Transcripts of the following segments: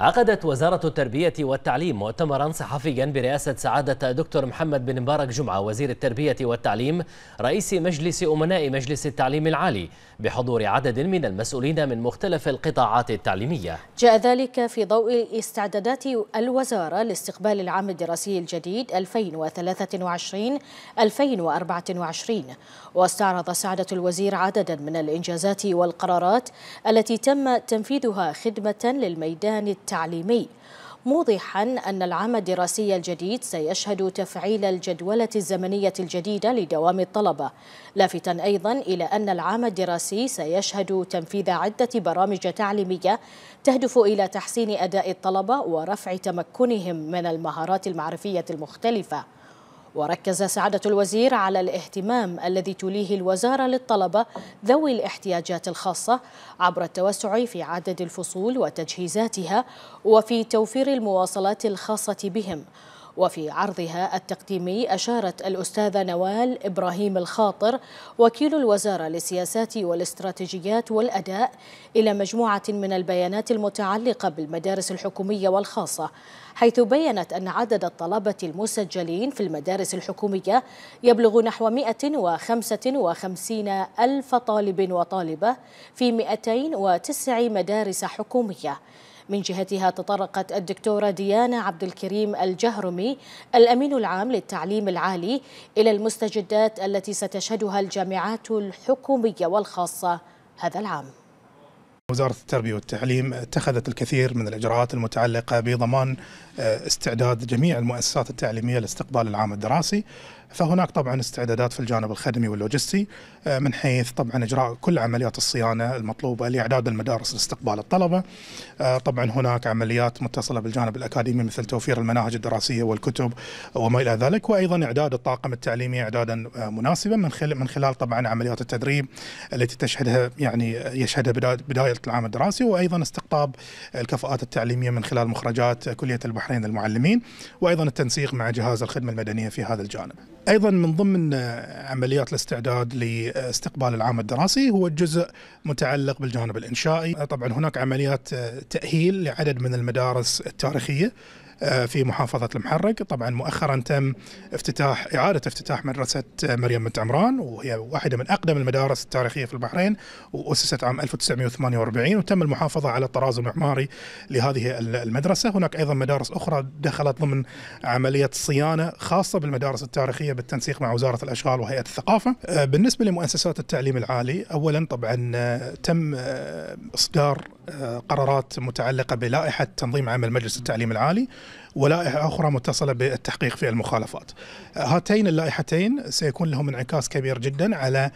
عقدت وزارة التربية والتعليم مؤتمرا صحفيا برئاسة سعادة دكتور محمد بن مبارك جمعة وزير التربية والتعليم رئيس مجلس أمناء مجلس التعليم العالي بحضور عدد من المسؤولين من مختلف القطاعات التعليمية جاء ذلك في ضوء استعدادات الوزارة لاستقبال العام الدراسي الجديد 2023-2024 واستعرض سعادة الوزير عددا من الإنجازات والقرارات التي تم تنفيذها خدمة للميدان التعليمي التعليمي موضحا أن العام الدراسي الجديد سيشهد تفعيل الجدولة الزمنية الجديدة لدوام الطلبة لافتا أيضا إلى أن العام الدراسي سيشهد تنفيذ عدة برامج تعليمية تهدف إلى تحسين أداء الطلبة ورفع تمكنهم من المهارات المعرفية المختلفة وركز سعادة الوزير على الاهتمام الذي توليه الوزارة للطلبة ذوي الاحتياجات الخاصة عبر التوسع في عدد الفصول وتجهيزاتها وفي توفير المواصلات الخاصة بهم وفي عرضها التقديمي أشارت الأستاذة نوال إبراهيم الخاطر وكيل الوزارة للسياسات والاستراتيجيات والأداء إلى مجموعة من البيانات المتعلقة بالمدارس الحكومية والخاصة حيث بيّنت أن عدد الطلبة المسجلين في المدارس الحكومية يبلغ نحو 155 ألف طالب وطالبة في 209 مدارس حكومية من جهتها تطرقت الدكتورة ديانا عبد الكريم الجهرمي الأمين العام للتعليم العالي إلى المستجدات التي ستشهدها الجامعات الحكومية والخاصة هذا العام وزارة التربية والتعليم اتخذت الكثير من الإجراءات المتعلقة بضمان آه، استعداد جميع المؤسسات التعليمية لاستقبال العام الدراسي فهناك طبعا استعدادات في الجانب الخدمي واللوجستي آه، من حيث طبعا اجراء كل عمليات الصيانه المطلوبه لاعداد المدارس لاستقبال الطلبه آه، طبعا هناك عمليات متصله بالجانب الاكاديمي مثل توفير المناهج الدراسيه والكتب وما الى ذلك وايضا اعداد الطاقم التعليمي اعدادا آه، مناسبا من خلال من خلال طبعا عمليات التدريب التي تشهدها يعني يشهدها بدايه العام الدراسي وايضا استقطاب الكفاءات التعليميه من خلال مخرجات كليه البحرين للمعلمين وايضا التنسيق مع جهاز الخدمه المدنيه في هذا الجانب. ايضا من ضمن عمليات الاستعداد لاستقبال العام الدراسي هو الجزء متعلق بالجانب الانشائي، طبعا هناك عمليات تاهيل لعدد من المدارس التاريخيه آه، في محافظة المحرق طبعا مؤخرا تم افتتاح إعادة افتتاح مدرسة مريم بنت عمران وهي واحدة من أقدم المدارس التاريخية في البحرين وأسست عام 1948 وتم المحافظة على الطراز المعماري لهذه المدرسة هناك أيضا مدارس أخرى دخلت ضمن عملية صيانة خاصة بالمدارس التاريخية بالتنسيق مع وزارة الأشغال وهيئة الثقافة آه، بالنسبة لمؤسسات التعليم العالي أولا طبعا آه، تم إصدار قرارات متعلقه بلائحه تنظيم عمل مجلس التعليم العالي ولائحه اخرى متصله بالتحقيق في المخالفات. هاتين اللائحتين سيكون لهم انعكاس كبير جدا على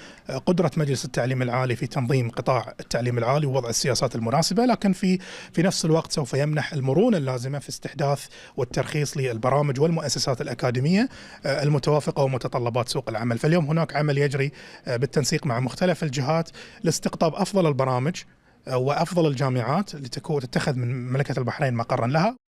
قدره مجلس التعليم العالي في تنظيم قطاع التعليم العالي ووضع السياسات المناسبه، لكن في في نفس الوقت سوف يمنح المرونه اللازمه في استحداث والترخيص للبرامج والمؤسسات الاكاديميه آه، المتوافقه ومتطلبات سوق العمل، فاليوم هناك عمل يجري آه، بالتنسيق مع مختلف الجهات لاستقطاب افضل البرامج وافضل الجامعات لتكون تتخذ من مملكه البحرين مقرا لها